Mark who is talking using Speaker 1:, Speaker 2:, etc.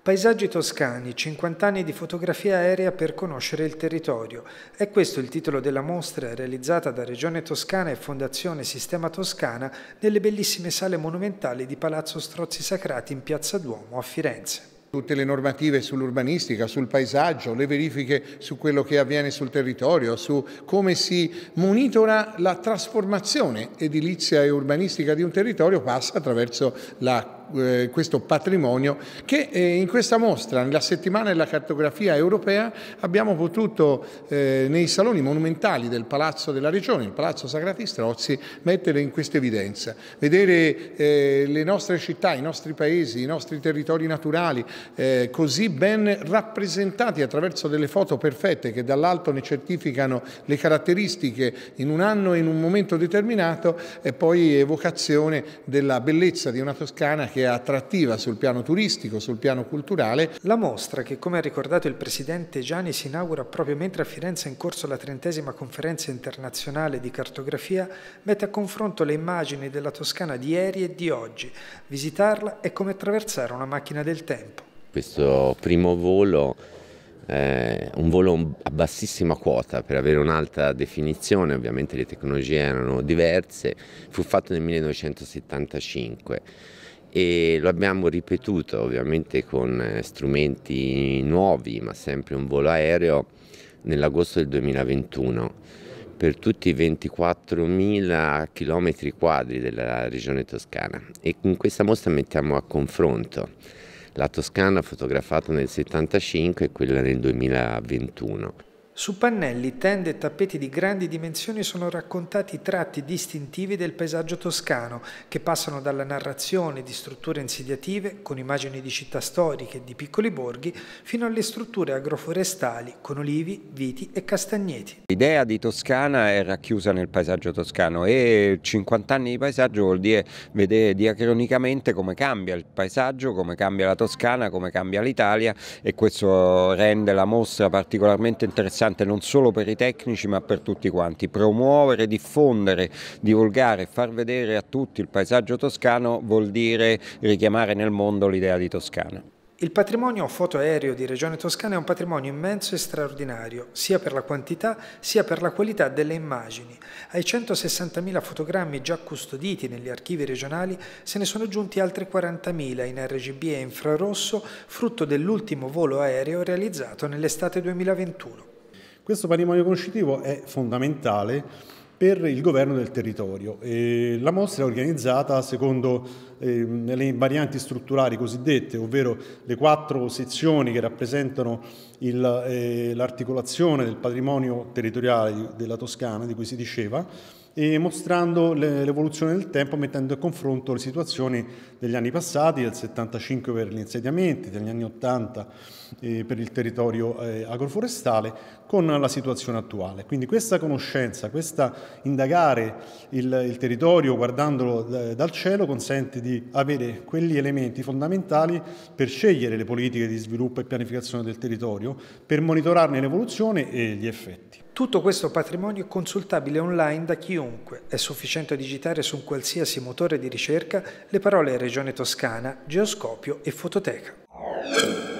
Speaker 1: Paesaggi toscani, 50 anni di fotografia aerea per conoscere il territorio. È questo il titolo della mostra realizzata da Regione Toscana e Fondazione Sistema Toscana nelle bellissime sale monumentali di Palazzo Strozzi Sacrati in Piazza Duomo a Firenze
Speaker 2: tutte le normative sull'urbanistica, sul paesaggio, le verifiche su quello che avviene sul territorio, su come si monitora la trasformazione edilizia e urbanistica di un territorio passa attraverso la eh, questo patrimonio che eh, in questa mostra, nella settimana della cartografia europea, abbiamo potuto eh, nei saloni monumentali del Palazzo della Regione, il Palazzo Sagrati Strozzi, mettere in questa evidenza. Vedere eh, le nostre città, i nostri paesi, i nostri territori naturali eh, così ben rappresentati attraverso delle foto perfette che dall'alto ne certificano le caratteristiche in un anno e in un momento determinato e poi evocazione della bellezza di una Toscana che che attrattiva sul piano turistico, sul piano culturale. La mostra, che come ha ricordato il presidente Gianni, si inaugura proprio mentre a Firenze è in corso
Speaker 1: la trentesima conferenza internazionale di cartografia, mette a confronto le immagini della Toscana di ieri e di oggi. Visitarla è come attraversare una macchina del tempo.
Speaker 3: Questo primo volo eh, un volo a bassissima quota per avere un'alta definizione, ovviamente le tecnologie erano diverse, fu fatto nel 1975 e lo abbiamo ripetuto ovviamente con eh, strumenti nuovi ma sempre un volo aereo nell'agosto del 2021 per tutti i 24.000 km quadri della regione toscana e in questa mostra mettiamo a confronto la Toscana fotografata nel 75 e quella nel 2021.
Speaker 1: Su pannelli, tende e tappeti di grandi dimensioni sono raccontati tratti distintivi del paesaggio toscano, che passano dalla narrazione di strutture insediative, con immagini di città storiche e di piccoli borghi, fino alle strutture agroforestali, con olivi, viti e castagneti.
Speaker 4: L'idea di Toscana è racchiusa nel paesaggio toscano e 50 anni di paesaggio vuol dire vedere diacronicamente come cambia il paesaggio, come cambia la Toscana, come cambia l'Italia e questo rende la mostra particolarmente interessante importante non solo per i tecnici ma per tutti quanti. Promuovere, diffondere, divulgare, far vedere a tutti il paesaggio toscano vuol dire richiamare nel mondo l'idea di Toscana. Il
Speaker 1: patrimonio fotoaereo di Regione Toscana è un patrimonio immenso e straordinario, sia per la quantità sia per la qualità delle immagini. Ai 160.000 fotogrammi già custoditi negli archivi regionali se ne sono giunti altri 40.000 in RGB e infrarosso,
Speaker 5: frutto dell'ultimo volo aereo realizzato nell'estate 2021. Questo patrimonio conoscitivo è fondamentale per il governo del territorio. E la mostra è organizzata secondo eh, le varianti strutturali cosiddette, ovvero le quattro sezioni che rappresentano eh, l'articolazione eh, del patrimonio territoriale della Toscana, di cui si diceva, e mostrando l'evoluzione del tempo mettendo a confronto le situazioni degli anni passati, del 75 per gli insediamenti, degli anni 80 eh, per il territorio eh, agroforestale, con la situazione attuale. Quindi questa conoscenza, questa indagare il, il territorio guardandolo eh, dal cielo consente di avere quegli elementi fondamentali per scegliere le politiche di sviluppo e pianificazione del territorio, per monitorarne l'evoluzione e gli effetti. Tutto questo patrimonio è consultabile online da chiunque. È sufficiente digitare su un qualsiasi
Speaker 1: motore di ricerca le parole Regione Toscana, Geoscopio e Fototeca.